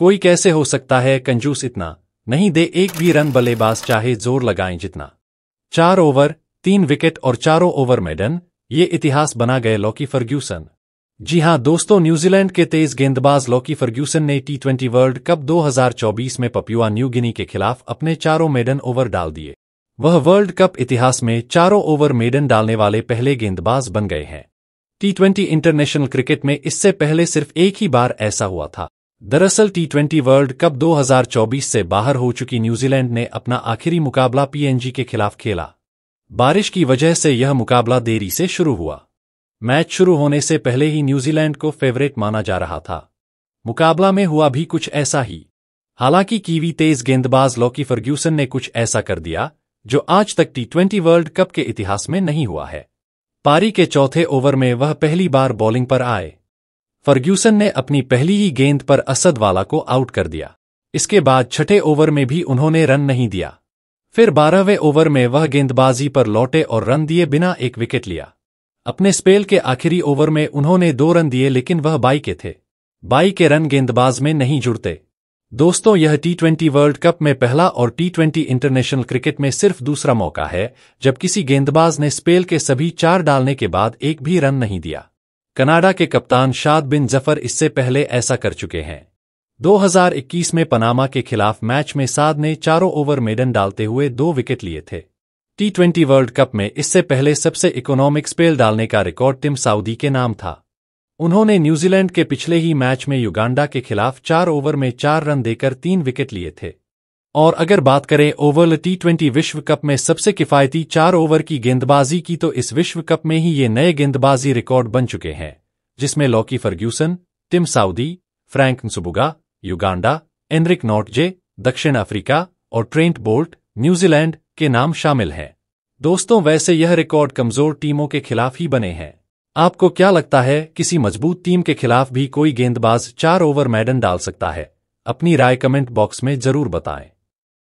कोई कैसे हो सकता है कंजूस इतना नहीं दे एक भी रन बल्लेबाज चाहे जोर लगाएं जितना चार ओवर तीन विकेट और चारों ओवर मेडन ये इतिहास बना गए लॉकी फर्ग्यूसन जी हां दोस्तों न्यूजीलैंड के तेज गेंदबाज लॉकी फर्ग्यूसन ने टी ट्वेंटी वर्ल्ड कप 2024 में पपुआ न्यू गिनी के खिलाफ अपने चारों मेडन ओवर डाल दिए वह वर्ल्ड कप इतिहास में चारों ओवर मेडन डालने वाले पहले गेंदबाज बन गए हैं टी ट्वेंटी इंटरनेशनल क्रिकेट में इससे पहले सिर्फ एक ही बार ऐसा हुआ था दरअसल टी ट्वेंटी वर्ल्ड कप 2024 से बाहर हो चुकी न्यूजीलैंड ने अपना आखिरी मुकाबला पीएनजी के खिलाफ खेला बारिश की वजह से यह मुकाबला देरी से शुरू हुआ मैच शुरू होने से पहले ही न्यूजीलैंड को फेवरेट माना जा रहा था मुकाबला में हुआ भी कुछ ऐसा ही हालांकि कीवी तेज गेंदबाज लॉकी फर्ग्यूसन ने कुछ ऐसा कर दिया जो आज तक टी ट्वेंटी वर्ल्ड कप के इतिहास में नहीं हुआ है पारी के चौथे ओवर में वह पहली बार बॉलिंग पर आए फर्ग्यूसन ने अपनी पहली ही गेंद पर असद वाला को आउट कर दिया इसके बाद छठे ओवर में भी उन्होंने रन नहीं दिया फिर बारहवें ओवर में वह गेंदबाजी पर लौटे और रन दिए बिना एक विकेट लिया अपने स्पेल के आखिरी ओवर में उन्होंने दो रन दिए लेकिन वह बाई के थे बाई के रन गेंदबाज में नहीं जुड़ते दोस्तों यह टी ट्वेंटी वर्ल्ड कप में पहला और टी ट्वेंटी इंटरनेशनल क्रिकेट में सिर्फ दूसरा मौका है जब किसी गेंदबाज ने स्पेल के सभी चार डालने के बाद एक भी रन नहीं दिया कनाडा के कप्तान शाद बिन जफर इससे पहले ऐसा कर चुके हैं 2021 में पनामा के खिलाफ मैच में साद ने चारों ओवर मेडन डालते हुए दो विकेट लिए थे टी ट्वेंटी वर्ल्ड कप में इससे पहले सबसे इकोनॉमिक स्पेल डालने का रिकॉर्ड टिम साउदी के नाम था उन्होंने न्यूजीलैंड के पिछले ही मैच में युगांडा के खिलाफ चार ओवर में चार रन देकर तीन विकेट लिए थे और अगर बात करें ओवरल टी ट्वेंटी विश्व कप में सबसे किफायती चार ओवर की गेंदबाजी की तो इस विश्व कप में ही ये नए गेंदबाजी रिकॉर्ड बन चुके हैं जिसमें Lockie Ferguson Tim Southee Frank Ssubuga Uganda Anrich Nortje दक्षिण अफ्रीका और ट्रेंट बोल्ट न्यूजीलैंड के नाम शामिल हैं दोस्तों वैसे यह रिकॉर्ड कमजोर टीमों के खिलाफ ही बने हैं आपको क्या लगता है किसी मजबूत टीम के खिलाफ भी कोई गेंदबाज चार ओवर मैडन डाल सकता है अपनी राय कमेंट बॉक्स में जरूर बताएं